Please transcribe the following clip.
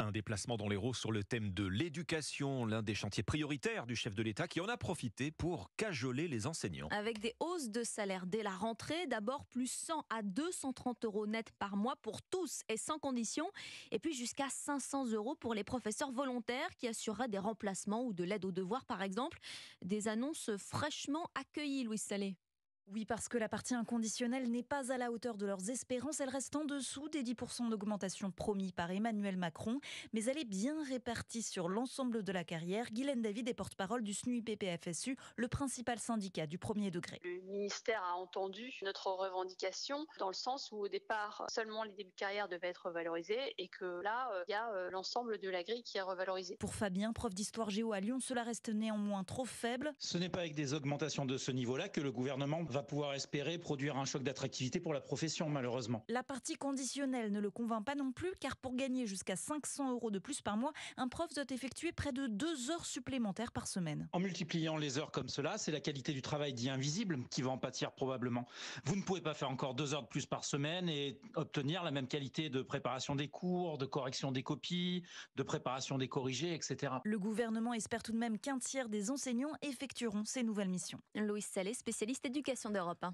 Un déplacement dans les l'Hérault sur le thème de l'éducation, l'un des chantiers prioritaires du chef de l'État qui en a profité pour cajoler les enseignants. Avec des hausses de salaire dès la rentrée, d'abord plus 100 à 230 euros net par mois pour tous et sans condition, et puis jusqu'à 500 euros pour les professeurs volontaires qui assureraient des remplacements ou de l'aide aux devoirs par exemple. Des annonces fraîchement accueillies, Louis Salé. Oui, parce que la partie inconditionnelle n'est pas à la hauteur de leurs espérances. Elle reste en dessous des 10% d'augmentation promis par Emmanuel Macron, mais elle est bien répartie sur l'ensemble de la carrière. Guylaine David est porte-parole du SNUIPPFSU, le principal syndicat du premier degré. Le ministère a entendu notre revendication dans le sens où au départ, seulement les débuts de carrière devaient être valorisés et que là, euh, il y a euh, l'ensemble de la grille qui est revalorisée. Pour Fabien, prof d'histoire géo à Lyon, cela reste néanmoins trop faible. Ce n'est pas avec des augmentations de ce niveau-là que le gouvernement va pouvoir espérer produire un choc d'attractivité pour la profession, malheureusement. La partie conditionnelle ne le convainc pas non plus, car pour gagner jusqu'à 500 euros de plus par mois, un prof doit effectuer près de deux heures supplémentaires par semaine. En multipliant les heures comme cela, c'est la qualité du travail dit invisible qui va en pâtir probablement. Vous ne pouvez pas faire encore deux heures de plus par semaine et obtenir la même qualité de préparation des cours, de correction des copies, de préparation des corrigés, etc. Le gouvernement espère tout de même qu'un tiers des enseignants effectueront ces nouvelles missions. Loïs Salé, spécialiste éducation d'Europe 1. Hein.